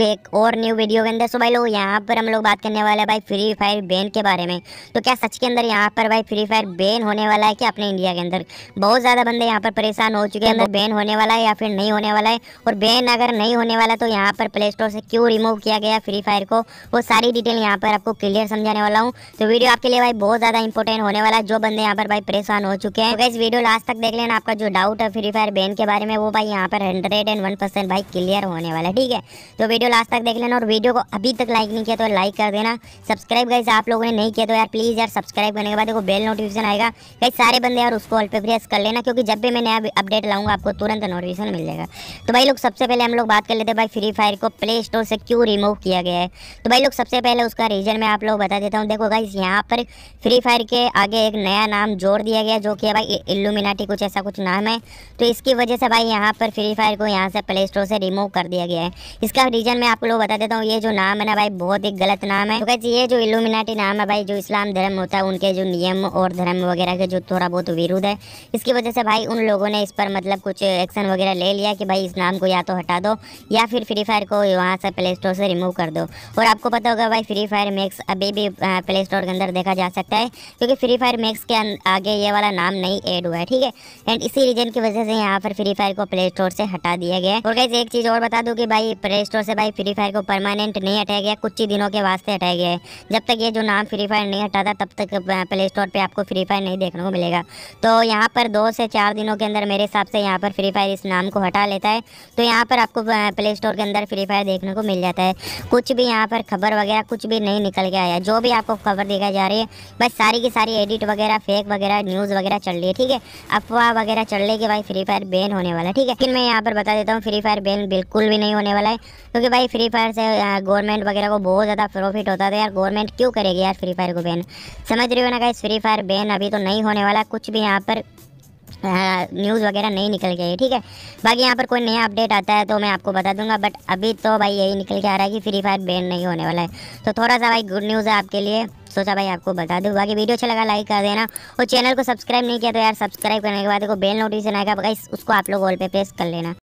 एक और new video के अंदर सो भाई लोग यहाँ पर हम लोग बात करने वाले हैं भाई फ्री फायर बैन के बारे में तो क्या सच के अंदर यहाँ पर भाई फ्री फायर बैन होने वाला है कि अपने इंडिया के अंदर बहुत ज़्यादा बंदे यहाँ पर परेशान हो चुके हैं अंदर बैन होने वाला है या फिर नहीं होने वाला है और बैन अगर नहीं होने वाला तो यहाँ पर प्ले स्टोर से क्यों रिमूव किया गया फ्री फायर को वो सारी डिटेल यहाँ पर आपको क्लियर समझाने वाला हूँ तो वीडियो आपके लिए भाई बहुत ज़्यादा इंपॉर्टेंट होने वाला है जो बंदे यहाँ पर भाई परेशान हो चुके हैं इस वीडियो लास्ट तक देख लेना आपका जो डाउट है फ्री फायर बैन के बारे में वो भाई यहाँ पर हंड्रेड भाई क्लियर होने वाला है ठीक है तो वीडियो लास्ट तक देख लेना और वीडियो को अभी तक लाइक नहीं किया तो लाइक कर देना सब्सक्राइब गाइस आप लोगों ने नहीं किया तो यार प्लीज़ यार सब्सक्राइब करने के बाद देखो बेल नोटिफिकेशन आएगा कई सारे बंदे यार उसको ऑल पे प्रेस कर लेना क्योंकि जब भी मैं नया अपडेट लाऊंगा आपको तुरंत नोटिफिकेशन मिल जाएगा तो भाई लोग सबसे पहले हम लोग बात कर लेते हैं भाई फ्री फायर को प्ले स्टोर से क्यों रिमूव किया गया है तो भाई लोग सबसे पहले उसका रीज़न मैं आप लोग बता देता हूँ देखो गाइस यहाँ पर फ्री फायर के आगे एक नया नाम जोड़ दिया गया जो कि भाई इल्लूमिनाटी कुछ ऐसा कुछ नाम है तो इसकी वजह से भाई यहाँ पर फ्री फायर को यहाँ से प्ले स्टोर से रिमूव कर दिया गया है इसका रीज़न गाइजन में आप लोग बता देता हूँ ये जो नाम है ना भाई बहुत ही गलत नाम है तो गाइज ये जो इलुमिनाटी नाम है भाई जो इस्लाम धर्म होता है उनके जो नियम और धर्म वगैरह के जो थोड़ा बहुत विरुद्ध है इसकी वजह से भाई उन लोगों ने इस पर मतलब कुछ एक्शन वगैरह ले लिया कि भाई इस नाम को या तो हटा दो या फिर फ्री फायर को वहाँ से प्ले स्टोर से रिमूव कर दो और आपको पता होगा भाई फ्री फायर मैक्स अभी भी प्ले स्टोर के अंदर देखा जा सकता है क्योंकि फ्री फायर मैक्स के अं, आगे ये वाला नाम नहीं ऐड हुआ है ठीक है एंड इसी रीजन की वजह से यहाँ पर फ्री फायर को प्ले स्टोर से हटा दिया गया है और कैसे एक चीज़ और बता दूँ कि भाई प्ले स्टोर से भाई फ्री फायर को परमानेंट नहीं हटाया गया कुछ ही दिनों के वास्ते हटाया गया है जब तक ये जो नाम फ्री फायर नहीं हटा था तब तक प्ले स्टोर पर आपको फ्री फायर नहीं देखने को मिलेगा तो यहाँ पर दो से चार दिनों के अंदर मेरे हिसाब से यहाँ पर फ्री फायर इस नाम को हटा लेता है तो यहाँ पर आपको प्ले स्टोर के अंदर फ्री फायर देखने को मिल जाता है कुछ भी यहाँ पर खबर वगैरह कुछ भी नहीं निकल के आया जो भी आपको खबर दिखाई जा रही है बस सारी की सारी एडिट वगैरह फेक वगैरह न्यूज़ वगैरह चल रही है ठीक है अफवाह वगैरह चल रही है कि भाई फ्री फायर बैन होने वाला है ठीक है लेकिन मैं यहाँ पर बता देता हूँ फ्री फायर बैन बिल्कुल भी नहीं होने वाला है क्योंकि भाई फ्री फायर से गवर्नमेंट वगैरह को बहुत ज़्यादा प्रॉफिट होता था यार गवर्नमेंट क्यों करेगी यार फ्री फायर को बैन समझ रही हो ना गाइस फ्री फायर बैन अभी तो नहीं होने वाला कुछ भी यहाँ पर न्यूज़ वगैरह नहीं निकल गई ठीक है बाकी यहाँ पर कोई नया अपडेट आता है तो मैं आपको बता दूंगा बट अभी तो भाई यही निकल के आ रहा है कि फ्री फायर बैन नहीं होने वाला है तो थोड़ा सा भाई गुड न्यूज़ है आपके लिए सोचा भाई आपको बता दूँ बाकी वीडियो अच्छा लगा लाइक कर देना और चैनल को सब्सक्राइब नहीं किया तो यार सब्सक्राइब करने के बाद को बेल नोटिफिकेशन आएगा भाई उसको आप लोग ऑल पे प्रेस कर लेना